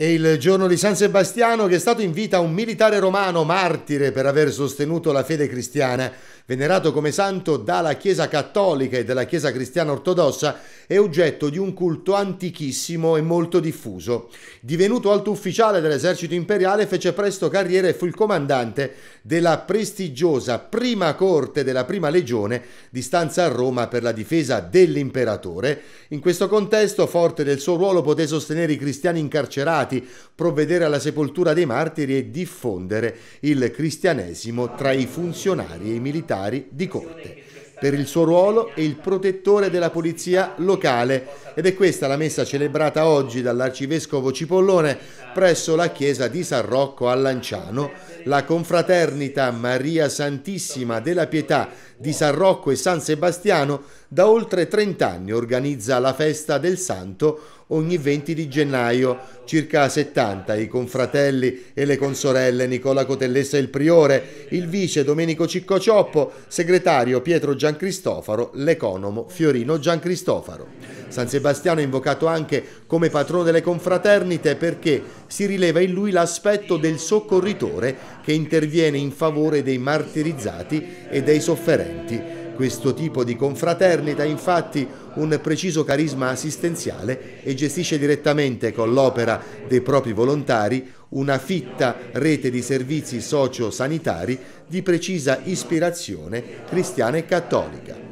È il giorno di San Sebastiano che è stato in vita un militare romano martire per aver sostenuto la fede cristiana. Venerato come santo dalla Chiesa cattolica e dalla Chiesa cristiana ortodossa, è oggetto di un culto antichissimo e molto diffuso. Divenuto alto ufficiale dell'esercito imperiale, fece presto carriera e fu il comandante della prestigiosa prima corte della prima legione di stanza a Roma per la difesa dell'imperatore. In questo contesto, forte del suo ruolo, poté sostenere i cristiani incarcerati, provvedere alla sepoltura dei martiri e diffondere il cristianesimo tra i funzionari e i militari giudiziari di corte per il suo ruolo e il protettore della polizia locale ed è questa la messa celebrata oggi dall'arcivescovo Cipollone presso la chiesa di San Rocco a Lanciano, la confraternita Maria Santissima della Pietà di San Rocco e San Sebastiano da oltre 30 anni organizza la festa del santo ogni 20 di gennaio. Circa 70 i confratelli e le consorelle Nicola Cotellessa il priore, il vice Domenico Cicco Cioppo, segretario Pietro Giancristofaro, l'economo Fiorino Giancristofaro. San Sebastiano è invocato anche come patrono delle confraternite perché si rileva in lui l'aspetto del soccorritore che interviene in favore dei martirizzati e dei sofferenti. Questo tipo di confraternita ha infatti un preciso carisma assistenziale e gestisce direttamente con l'opera dei propri volontari una fitta rete di servizi socio-sanitari di precisa ispirazione cristiana e cattolica.